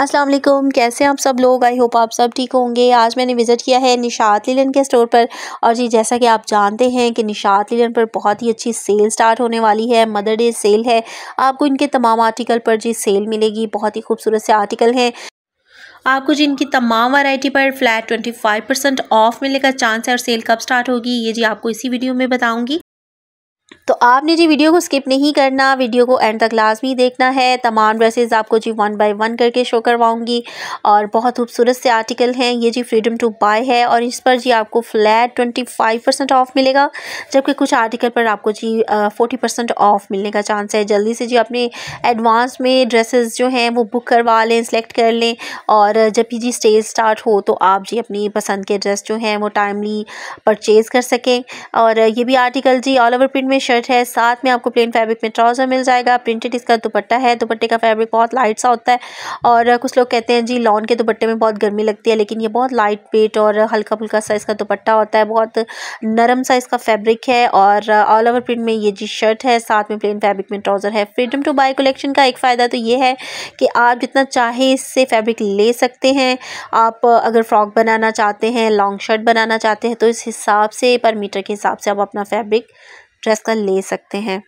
अस्सलाम वालेकुम कैसे हैं आप सब लोग आई होप आप सब ठीक होंगे आज मैंने विज़िट किया है निशात लीलन के स्टोर पर और जी जैसा कि आप जानते हैं कि निशात लीलन पर बहुत ही अच्छी सेल स्टार्ट होने वाली है मदर डे सेल है आपको इनके तमाम आर्टिकल पर जी सेल मिलेगी बहुत ही खूबसूरत से आर्टिकल हैं आपको जी इनकी तमाम वैरायटी पर flat twenty five percent off मिलने का चांस है और सेल कब स्टार्ट होगी ये जी आपको इसी वीडियो में बताऊंगी तो आपने जी वीडियो को स्किप नहीं करना वीडियो को एंड तक लाजमी देखना है तमाम ड्रेसेस आपको जी वन बाय वन करके शो करवाऊंगी और बहुत खूबसूरत से आर्टिकल हैं ये जी फ्रीडम टू बाय है और इस पर जी आपको flat twenty five percent off मिलेगा जबकि कुछ आर्टिकल पर आपको जी फोर्टी परसेंट ऑफ मिलने का चांस है जल्दी से जी अपने एडवांस में ड्रेसेज जो हैं वो बुक करवा लें सेलेक्ट कर लें और जब भी जी स्टेज स्टार्ट हो तो आप जी अपनी पसंद के ड्रेस जो हैं वो टाइमली परचेज़ कर सकें और ये भी आर्टिकल जी ऑल ओवर प्रिंट में शर्ट है साथ में आपको प्लेन फैब्रिक में ट्राउज़र मिल जाएगा प्रिंटेड इसका दुपट्टा है दुपट्टे का फैब्रिक बहुत लाइट सा होता है और कुछ लोग कहते हैं जी लॉन के दुपट्टे में बहुत गर्मी लगती है लेकिन ये बहुत लाइट वेट और हल्का फुल्का साइज़ का दुपट्टा होता है बहुत नरम साइज़ का फैब्रिक है और ऑल ओवर प्रिंट में ये जी शर्ट है साथ में प्लेन फैब्रिक में ट्राउज़र है फ्रीडम टू बाई कलेक्शन का एक फ़ायदा तो ये है कि आप जितना चाहे इससे फैब्रिक ले सकते हैं आप अगर फ्रॉक बनाना चाहते हैं लॉन्ग शर्ट बनाना चाहते हैं तो इस हिसाब से पर मीटर के हिसाब से आप अपना फैब्रिक ड्रेस का ले सकते हैं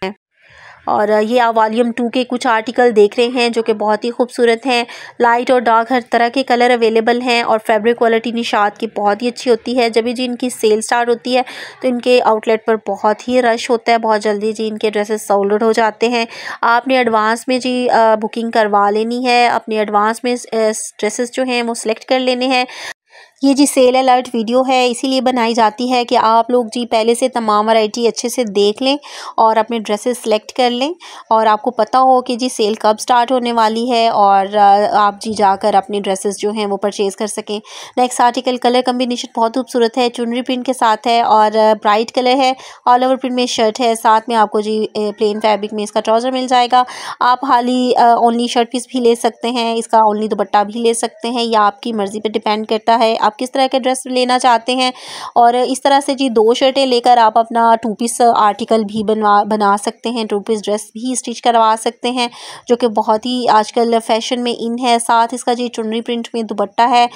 और ये आप वॉल्यूम टू के कुछ आर्टिकल देख रहे हैं जो कि बहुत ही खूबसूरत हैं लाइट और डार्क हर तरह के कलर अवेलेबल हैं और फैब्रिक क्वालिटी निशात की बहुत ही अच्छी होती है जब भी जी इनकी सेल स्टार्ट होती है तो इनके आउटलेट पर बहुत ही रश होता है बहुत जल्दी जी इनके ड्रेसेस सोल्ड हो जाते हैं आपने एडवांस में जी बुकिंग करवा लेनी है अपने एडवांस में ड्रेसेस जो हैं वो सिलेक्ट कर लेने हैं ये जी सेल अलर्ट वीडियो है इसीलिए बनाई जाती है कि आप लोग जी पहले से तमाम वैरायटी अच्छे से देख लें और अपने ड्रेसेस सेलेक्ट कर लें और आपको पता हो कि जी सेल कब स्टार्ट होने वाली है और आप जी जाकर अपने ड्रेसेस जो हैं वो परचेज़ कर सकें नेक्स्ट आर्टिकल कलर कम्बिनेशन बहुत खूबसूरत है चुनरी प्रिंट के साथ है और ब्राइट कलर है ऑल ओवर प्रिंट में शर्ट है साथ में आपको जी प्लेन फैब्रिक में इसका ट्राउज़र मिल जाएगा आप हाली ओनली शर्ट पीस भी ले सकते हैं इसका ओनली दुपट्टा भी ले सकते हैं या आपकी मर्ज़ी पर डिपेंड करता है आप किस तरह के ड्रेस लेना चाहते हैं और इस तरह से जी दो शर्टें लेकर आप अपना टू पीस आर्टिकल भी बनवा बना सकते हैं टू पीस ड्रेस भी स्टिच करवा सकते हैं जो कि बहुत ही आजकल फैशन में इन है साथ इसका जी चुनरी प्रिंट में दुपट्टा है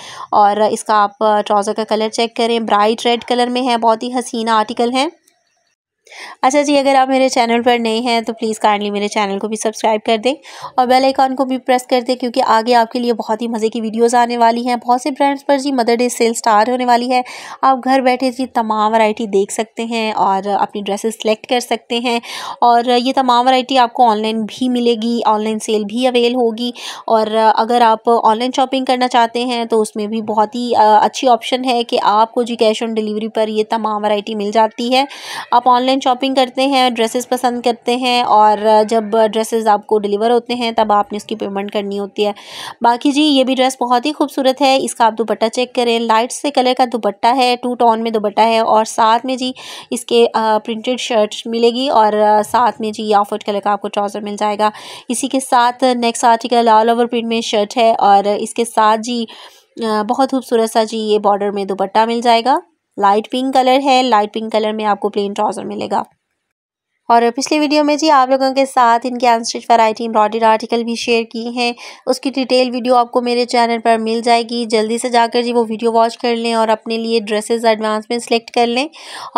और इसका आप ट्राउज़र uh, का कलर चेक करें ब्राइट रेड कलर में है बहुत ही हसीना आर्टिकल है अच्छा जी अगर आप मेरे चैनल पर नए हैं तो प्लीज़ काइंडली मेरे चैनल को भी सब्सक्राइब कर दें और बेल आइकॉन को भी प्रेस कर दें क्योंकि आगे आपके लिए बहुत ही मज़े की वीडियोस आने वाली हैं बहुत से ब्रांड्स पर जी मदर डे सेल स्टार्ट होने वाली है आप घर बैठे जी तमाम वैरायटी देख सकते हैं और अपनी ड्रेसेस सेलेक्ट कर सकते हैं और ये तमाम वैरायटी आपको ऑनलाइन भी मिलेगी ऑनलाइन सेल भी अवेल होगी और अगर आप ऑनलाइन शॉपिंग करना चाहते हैं तो उसमें भी बहुत ही अच्छी ऑप्शन है कि आपको जी कैश ऑन डिलीवरी पर यह तमाम वैरायटी मिल जाती है आप ऑनलाइन ऑनलाइन शॉपिंग करते हैं ड्रेसेस पसंद करते हैं और जब ड्रेसेस आपको डिलीवर होते हैं तब आपने उसकी पेमेंट करनी होती है बाकी जी ये भी ड्रेस बहुत ही खूबसूरत है इसका आप दुपट्टा चेक करें लाइट से कलर का दुपट्टा है टू टॉन में दुपट्टा है और साथ में जी इसके प्रिंटेड शर्ट मिलेगी और साथ में जी आफर्ट कलर का आपको ट्राउज़र मिल जाएगा इसी के साथ next article all over print में शर्ट है और इसके साथ जी बहुत खूबसूरत सा जी ये बॉर्डर में दुपट्टा मिल जाएगा लाइट पिंक कलर है लाइट पिंक कलर में आपको प्लेन ट्राउजर मिलेगा। और पिछली वीडियो में जी आप लोगों के साथ इनकी अनस्टिच वैरायटी एम्ब्रॉयडरी आर्टिकल भी शेयर की हैं उसकी डिटेल वीडियो आपको मेरे चैनल पर मिल जाएगी जल्दी से जाकर जी वो वीडियो वॉच कर लें और अपने लिए ड्रेसेस एडवांस में सिलेक्ट कर लें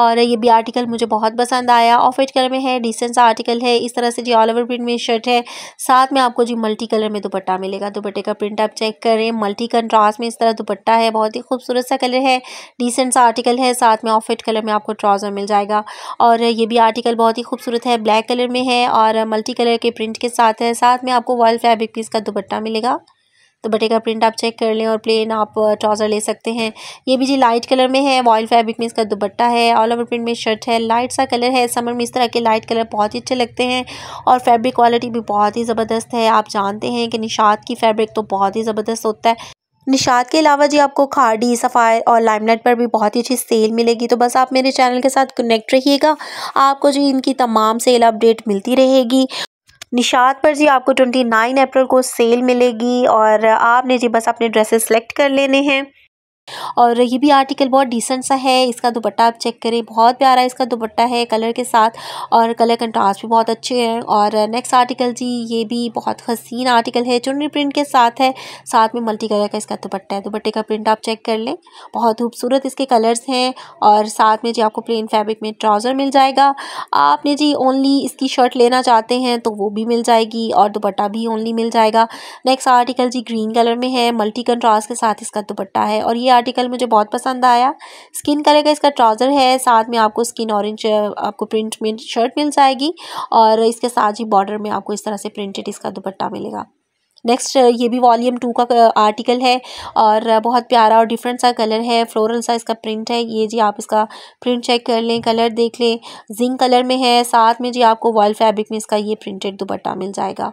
और ये भी आर्टिकल मुझे बहुत पसंद आया ऑफ वाइट कलर में है डिसेंट सा आर्टिकल है इस तरह से जी ऑल ओवर प्रिंट में शर्ट है साथ में आपको जी मल्टी कलर में दुपट्टा मिलेगा दुपट्टे का प्रिंट आप चेक करें मल्टी कंट्रास्ट में इस तरह दुपट्टा है बहुत ही खूबसूरत सा कलर है डिसेंट सा आर्टिकल है साथ में ऑफ वाइट कलर में आपको ट्राउज़र मिल जाएगा और ये भी आर्टिकल बहुत ही खूब खूबसूरत है ब्लैक कलर में है और मल्टी कलर के प्रिंट के साथ है साथ में आपको वॉल फैब्रिक पीस का दुपट्टा मिलेगा दुपट्टे का प्रिंट आप चेक कर लें और प्लेन आप ट्राउज़र ले सकते हैं ये भी जी लाइट कलर में है वॉयल फैब्रिक में इसका दुपट्टा है ऑल ओवर प्रिंट में शर्ट है लाइट सा कलर है समर में इस तरह के लाइट कलर बहुत ही अच्छे लगते हैं और फैब्रिक क्वालिटी भी बहुत ही ज़बरदस्त है आप जानते हैं कि निशात की फैब्रिक तो बहुत ही ज़बरदस्त होता है निशात के अलावा जी आपको खाडी सफ़ायर और लाइमलाइट पर भी बहुत ही अच्छी सेल मिलेगी तो बस आप मेरे चैनल के साथ कनेक्ट रहिएगा आपको जी इनकी तमाम सेल अपडेट मिलती रहेगी निशात पर जी आपको ट्वेंटी नाइन अप्रैल को सेल मिलेगी और आपने जी बस अपने ड्रेसेस सेलेक्ट कर लेने हैं और ये भी आर्टिकल बहुत डिसेंट सा है इसका दुपट्टा आप चेक करें बहुत प्यारा इसका दुपट्टा है कलर के साथ और कलर कंट्रास्ट भी बहुत अच्छे हैं और नेक्स्ट आर्टिकल जी ये भी बहुत हसीन आर्टिकल है चुनरी प्रिंट के साथ है साथ में मल्टी कलर का इसका दुपट्टा है दुपट्टे का प्रिंट आप चेक कर लें बहुत खूबसूरत इसके कलर्स हैं और साथ में जी आपको प्लेन फैब्रिक में ट्राउज़र मिल जाएगा आपने जी ओनली इसकी शर्ट लेना चाहते हैं तो वो भी मिल जाएगी और दुपट्टा भी ओनली मिल जाएगा नेक्स्ट आर्टिकल जी ग्रीन कलर में है मल्टी कंट्रास्ट के साथ इसका दुपट्टा है और ये आर्टिकल मुझे बहुत पसंद आया स्किन कलर का इसका ट्राउज़र है साथ में आपको स्किन ऑरेंज आपको प्रिंट में शर्ट मिल जाएगी और इसके साथ ही बॉर्डर में आपको इस तरह से प्रिंटेड इसका दुपट्टा मिलेगा नेक्स्ट ये भी वॉल्यूम टू का आर्टिकल है और बहुत प्यारा और डिफरेंट सा कलर है फ्लोरल सा इसका प्रिंट है ये जी आप इसका प्रिंट चेक कर लें कलर देख लें जिंक कलर में है साथ में जी आपको वॉल फैब्रिक में इसका ये प्रिंटेड दुपट्टा मिल जाएगा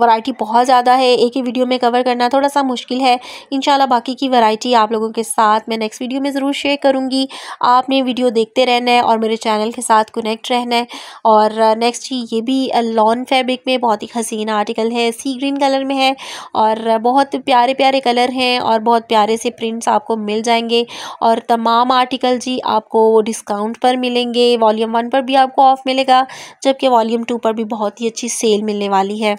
वैरायटी बहुत ज़्यादा है एक ही वीडियो में कवर करना थोड़ा सा मुश्किल है इन बाकी की वैरायटी आप लोगों के साथ मैं नेक्स्ट वीडियो में ज़रूर शेयर करूँगी आपने वीडियो देखते रहना है और मेरे चैनल के साथ कनेक्ट रहना है और नेक्स्ट ये भी लॉन फैब्रिक में बहुत ही हसीन आर्टिकल है सी ग्रीन कलर में है और बहुत प्यारे प्यारे कलर हैं और बहुत प्यारे से प्रिंट्स आपको मिल जाएंगे और तमाम आर्टिकल जी आपको डिस्काउंट पर मिलेंगे वॉल्यूम वन पर भी आपको ऑफ़ मिलेगा जबकि वॉल्यूम टू पर भी बहुत ही अच्छी सेल मिलने वाली है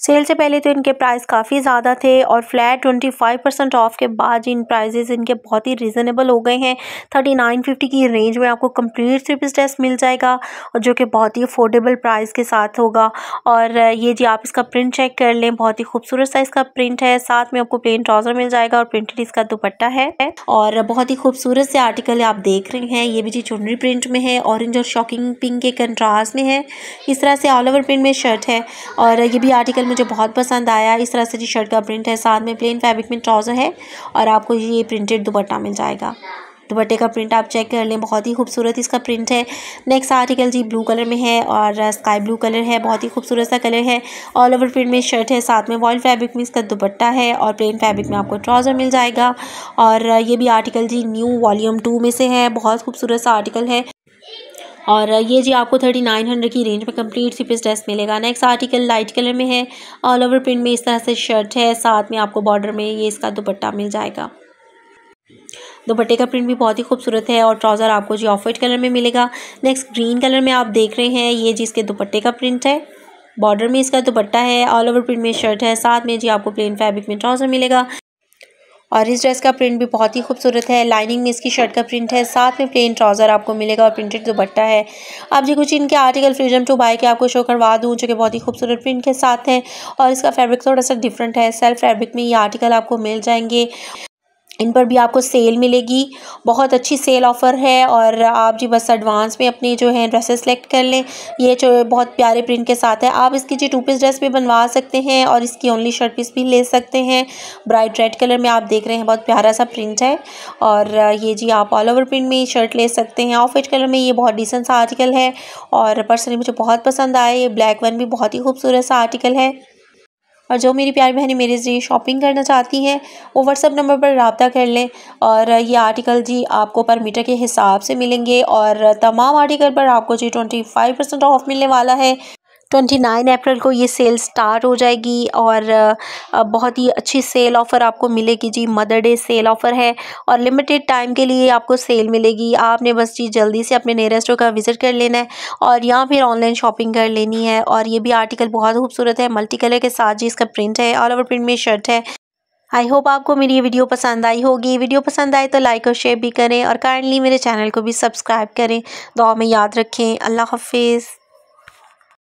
सेल से पहले तो इनके प्राइस काफ़ी ज़्यादा थे और flat twenty five percent off के बाद इन प्राइजेज़ इनके बहुत ही रीज़नेबल हो गए हैं थर्टी नाइन फिफ्टी की रेंज में आपको कंप्लीट थ्री पीस ड्रेस मिल जाएगा और जो कि बहुत ही अफोर्डेबल प्राइस के साथ होगा और ये जी आप इसका प्रिंट चेक कर लें बहुत ही खूबसूरत साइज़ का प्रिंट है साथ में आपको प्लेन ट्राउज़र मिल जाएगा और प्रिंटेड इसका दुपट्टा है और बहुत ही खूबसूरत से आर्टिकल आप देख रहे हैं ये भी जी चुनरी प्रिंट में है ऑरेंज और शॉकिंग पिंक के कंट्रास्ट में है इस तरह से ऑल ओवर प्रिंट में शर्ट है और ये भी भी आर्टिकल मुझे बहुत पसंद आया इस तरह से जी शर्ट का प्रिंट है साथ में प्लेन फैब्रिक में ट्राउज़र है और आपको ये प्रिंटेड दुपट्टा मिल जाएगा दुपट्टे का प्रिंट आप चेक कर लें बहुत ही खूबसूरत इसका प्रिंट है नेक्स्ट आर्टिकल जी ब्लू कलर में है और स्काई ब्लू कलर है बहुत ही खूबसूरत सा कलर है ऑल ओवर प्रिंट में शर्ट है साथ में वॉल फैब्रिक में इसका दुपट्टा है और प्लेन फैब्रिक में आपको ट्राउज़र मिल जाएगा और ये भी आर्टिकल जी न्यू वॉलीम टू में से है बहुत खूबसूरत सा आर्टिकल है और ये जी आपको थर्टी नाइन हंड्रेड की रेंज में कंप्लीट थ्री पीस ड्रेस मिलेगा नेक्स्ट आर्टिकल लाइट कलर में है ऑल ओवर प्रिंट में इस तरह से शर्ट है साथ में आपको बॉर्डर में ये इसका दुपट्टा मिल जाएगा दुपट्टे का प्रिंट भी बहुत ही खूबसूरत है और ट्राउज़र आपको जी ऑफ वाइट कलर में मिलेगा नेक्स्ट ग्रीन कलर में आप देख रहे हैं ये जी इसके दुपट्टे का प्रिंट है बॉर्डर में इसका दुपट्टा है ऑल ओवर प्रिंट में शर्ट है साथ में जी आपको प्लेन फैब्रिक में ट्राउज़र मिलेगा और इस ड्रेस का प्रिंट भी बहुत ही खूबसूरत है लाइनिंग में इसकी शर्ट का प्रिंट है साथ में प्लेन ट्राउज़र आपको मिलेगा और प्रिंटेड दुपट्टा है अब जी कुछ इनके आर्टिकल फ्रीडम टू बाय के आपको शो करवा दूँ जो कि बहुत ही खूबसूरत प्रिंट के साथ हैं और इसका फैब्रिक थोड़ा सा डिफरेंट है सेल्फ फैब्रिक में ये आर्टिकल आपको मिल जाएंगे इन पर भी आपको सेल मिलेगी बहुत अच्छी सेल ऑफ़र है और आप जी बस एडवांस में अपनी जो है ड्रेसेस सेलेक्ट कर लें ये जो बहुत प्यारे प्रिंट के साथ है आप इसकी जी टू पीस ड्रेस भी बनवा सकते हैं और इसकी ओनली शर्ट पीस भी ले सकते हैं ब्राइट रेड कलर में आप देख रहे हैं बहुत प्यारा सा प्रिंट है और ये जी आप ऑल ओवर प्रिंट में शर्ट ले सकते हैं ऑफ एड कलर में ये बहुत डिसेंट सा आर्टिकल है और पर्सनली मुझे बहुत पसंद आया ये ब्लैक वन भी बहुत ही खूबसूरत सा आर्टिकल है और जो मेरी प्यारी बहनें मेरे जरिए शॉपिंग करना चाहती हैं वो व्हाट्सअप नंबर पर रबता कर लें और ये आर्टिकल जी आपको पर मीटर के हिसाब से मिलेंगे और तमाम आर्टिकल पर आपको जी ट्वेंटी फाइव परसेंट ऑफ मिलने वाला है ट्वेंटी नाइन अप्रैल को ये सेल स्टार्ट हो जाएगी और बहुत ही अच्छी सेल ऑफ़र आपको मिलेगी जी मदर डे सेल ऑफ़र है और लिमिटेड टाइम के लिए आपको सेल मिलेगी आपने बस जी जल्दी से अपने नियरेस्ट का विज़िट कर लेना है और या फिर ऑनलाइन शॉपिंग कर लेनी है और ये भी आर्टिकल बहुत खूबसूरत है मल्टी कलर के साथ जी इसका प्रिंट है ऑल ओवर प्रिंट में शर्ट है आई होप आपको मेरी ये वीडियो पसंद आई होगी वीडियो पसंद आए तो लाइक और शेयर भी करें और काइंडली मेरे चैनल को भी सब्सक्राइब करें दुआ में याद रखें अल्लाह हाफिज़